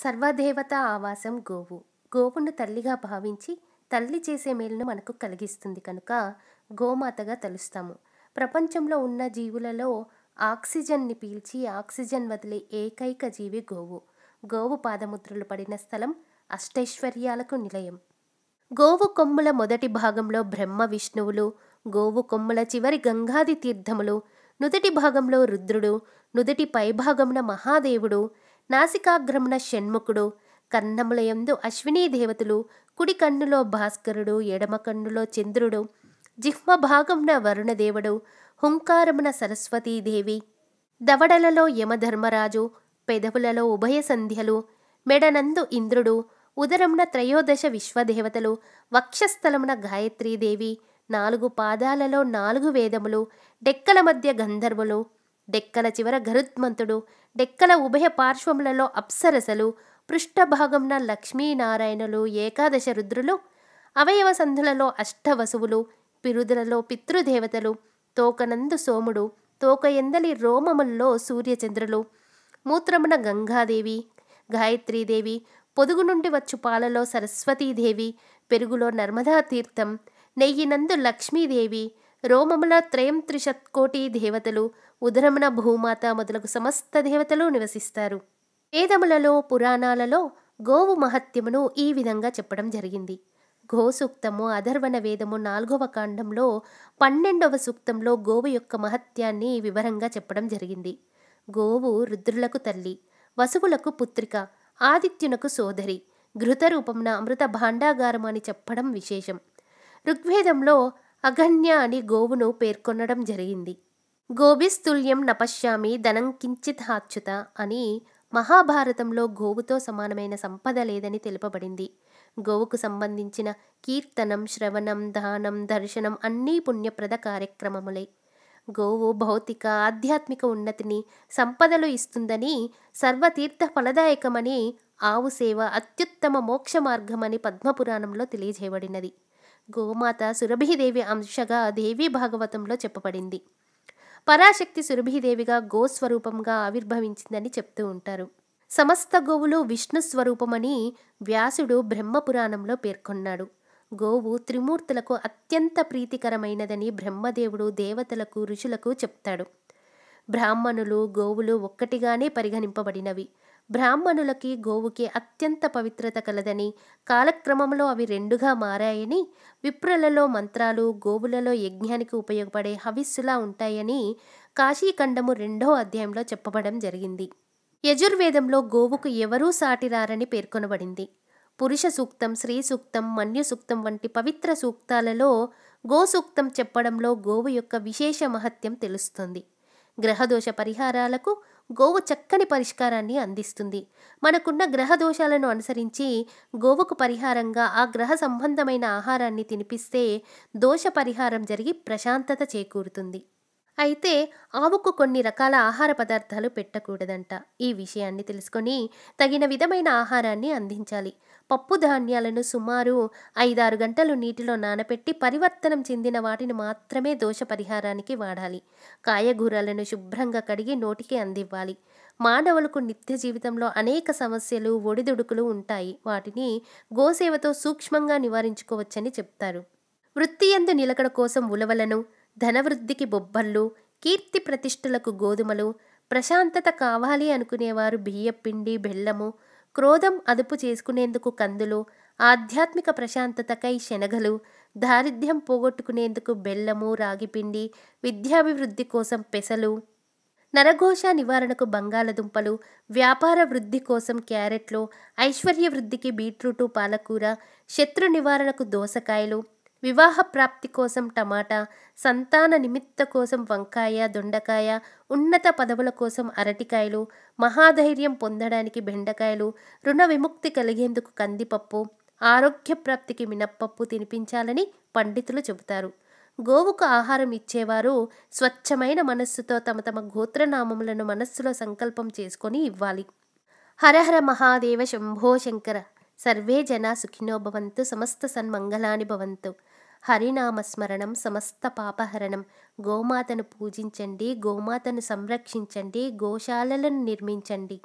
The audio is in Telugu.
సర్వదేవత ఆవాసం గోవు గోవును తల్లిగా భావించి తల్లి చేసే మేలును మనకు కలిగిస్తుంది కనుక గోమాతగా తలుస్తాము ప్రపంచంలో ఉన్న జీవులలో ఆక్సిజన్ని పీల్చి ఆక్సిజన్ వదిలే ఏకైక జీవి గోవు గోవు పాదముద్రలు పడిన స్థలం అష్టైశ్వర్యాలకు నిలయం గోవు కొమ్ముల మొదటి భాగంలో బ్రహ్మ విష్ణువులు గోవు కొమ్ముల చివరి గంగాది తీర్థములు నుదటి భాగంలో రుద్రుడు నుదుటి పైభాగమున మహాదేవుడు నాసికాగ్రమణ షణ్ముఖుడు కన్నములయందు అశ్వినీ దేవతలు కుడి కన్నులో భాస్కరుడు ఎడమ కన్నులో చంద్రుడు జిహ్మ భాగంన వరుణదేవుడు హుంకారమున సరస్వతీదేవి దవడలలో యమధర్మరాజు పెదవులలో ఉభయ సంధ్యలు మెడనందు ఇంద్రుడు ఉదరమున త్రయోదశ విశ్వదేవతలు వక్షస్థలమున గాయత్రీదేవి నాలుగు పాదాలలో నాలుగు వేదములు డెక్కల మధ్య గంధర్వులు డెక్కల చివర గరుత్మంతుడు డెక్కల ఉభయ పార్శ్వములలో అప్సరసలు పృష్ఠభాగంన లక్ష్మీనారాయణులు ఏకాదశ రుద్రులు అవయవ సంధులలో అష్టవసువులు పిరుదులలో పితృదేవతలు తోకనందు సోముడు తోకయందలి రోమముల్లో సూర్యచంద్రులు మూత్రమున గంగాదేవి గాయత్రీదేవి పొదుగు నుండి వచ్చు పాలలో సరస్వతీదేవి పెరుగులో నర్మదా తీర్థం నెయ్యినందు లక్ష్మీదేవి రోమముల త్రయం త్రిశత్కోటి దేవతలు ఉదరమున భూమాత మొదలగు సమస్త దేవతలు నివసిస్తారు వేదములలో పురాణాలలో గోవు మహత్యమును ఈ విధంగా చెప్పడం జరిగింది గో సూక్తము అధర్వణ వేదము నాలుగవ కాండంలో పన్నెండవ సూక్తంలో గోవు యొక్క మహత్యాన్ని వివరంగా చెప్పడం జరిగింది గోవు రుద్రులకు తల్లి వసువులకు పుత్రిక ఆదిత్యునకు సోదరి ఘృత రూపమున అమృత భాండాగారం అని చెప్పడం విశేషం ఋగ్వేదంలో అగణ్య అని గోవును పేర్కొనడం జరిగింది గోబిస్తుల్యం నపశ్యామి ధనం కించిత్ హాచ్యుత అని మహాభారతంలో గోవుతో సమానమైన సంపద లేదని తెలుపబడింది గోవుకు సంబంధించిన కీర్తనం శ్రవణం దానం దర్శనం అన్నీ పుణ్యప్రద కార్యక్రమములే గోవు భౌతిక ఆధ్యాత్మిక ఉన్నతిని సంపదలు ఇస్తుందని సర్వతీర్థ ఫలదాయకమని ఆవు సేవ అత్యుత్తమ మోక్ష మార్గమని పద్మపురాణంలో తెలియజేయబడినది గోమాత సురభిదేవి అంశగా దేవీ భాగవతంలో చెప్పబడింది పరాశక్తి సురభిదేవిగా గోస్వరూపంగా ఆవిర్భవించిందని చెప్తూ ఉంటారు సమస్త గోవులు విష్ణు స్వరూపమని వ్యాసుడు బ్రహ్మపురాణంలో పేర్కొన్నాడు గోవు త్రిమూర్తులకు అత్యంత ప్రీతికరమైనదని బ్రహ్మదేవుడు దేవతలకు ఋషులకు చెప్తాడు బ్రాహ్మణులు గోవులు ఒక్కటిగానే పరిగణింపబడినవి బ్రాహ్మణులకి గోవుకి అత్యంత పవిత్రత కలదని కాలక్రమంలో అవి రెండుగా మారాయని విప్రులలో మంత్రాలు గోవులలో యజ్ఞానికి ఉపయోగపడే హవిస్సులా ఉంటాయని కాశీఖండము రెండో అధ్యాయంలో చెప్పబడం జరిగింది యజుర్వేదంలో గోవుకు ఎవరూ సాటిరారని పేర్కొనబడింది పురుష సూక్తం స్త్రీ సూక్తం మన్యు సూక్తం వంటి పవిత్ర సూక్తాలలో గో సూక్తం చెప్పడంలో గోవు యొక్క విశేష మహత్యం తెలుస్తుంది గ్రహదోష పరిహారాలకు గోవు చక్కని పరిష్కారాన్ని అందిస్తుంది మనకున్న గ్రహ దోషాలను అనుసరించి గోవుకు పరిహారంగా ఆ గ్రహ సంబంధమైన ఆహారాన్ని తినిపిస్తే దోష పరిహారం జరిగి ప్రశాంతత చేకూరుతుంది అయితే ఆవుకు కొన్ని రకాల ఆహార పదార్థాలు పెట్టకూడదంట ఈ విషయాన్ని తెలుసుకొని తగిన విధమైన ఆహారాన్ని అందించాలి పప్పు ధాన్యాలను సుమారు ఐదారు గంటలు నీటిలో నానపెట్టి పరివర్తనం చెందిన వాటిని మాత్రమే దోష పరిహారానికి వాడాలి కాయగూరలను శుభ్రంగా కడిగి నోటికి అందివ్వాలి మానవులకు నిత్య జీవితంలో అనేక సమస్యలు ఒడిదుడుకులు ఉంటాయి వాటిని గోసేవతో సూక్ష్మంగా నివారించుకోవచ్చని చెప్తారు వృత్తి ఎందు నిలకడ కోసం ఉలవలను ధనవృద్ధికి బొబ్బర్లు కీర్తి ప్రతిష్టలకు గోధుమలు ప్రశాంతత కావాలి అనుకునేవారు బియ్యపిండి బెల్లము క్రోధం అదుపు చేసుకునేందుకు కందులు ఆధ్యాత్మిక ప్రశాంతతకై శనగలు దారిద్ర్యం పోగొట్టుకునేందుకు బెల్లము రాగిపిండి విద్యాభివృద్ధి కోసం పెసలు నరఘోష నివారణకు బంగాళదుంపలు వ్యాపార వృద్ధి కోసం క్యారెట్లు ఐశ్వర్య వృద్ధికి బీట్రూటు పాలకూర శత్రు నివారణకు దోసకాయలు వివాహ ప్రాప్తి కోసం టమాటా సంతాన నిమిత్త కోసం వంకాయ దొండకాయ ఉన్నత పదవుల కోసం అరటికాయలు మహాధైర్యం పొందడానికి బెండకాయలు రుణ విముక్తి కలిగేందుకు కందిపప్పు ఆరోగ్య ప్రాప్తికి మినప్పప్పు తినిపించాలని పండితులు చెబుతారు గోవుకు ఆహారం ఇచ్చేవారు స్వచ్ఛమైన మనస్సుతో తమ తమ గోత్రనామములను మనస్సులో సంకల్పం చేసుకొని ఇవ్వాలి హరహర మహాదేవ శంభో శంకర సర్వే జనా సుఖినో భవంతు సమస్త సన్మంగళాని భవంతు హరినామస్మరణం సమస్త పాపహరణం గోమాతను పూజించండి గోమాతను సంరక్షించండి గోశాలలను నిర్మించండి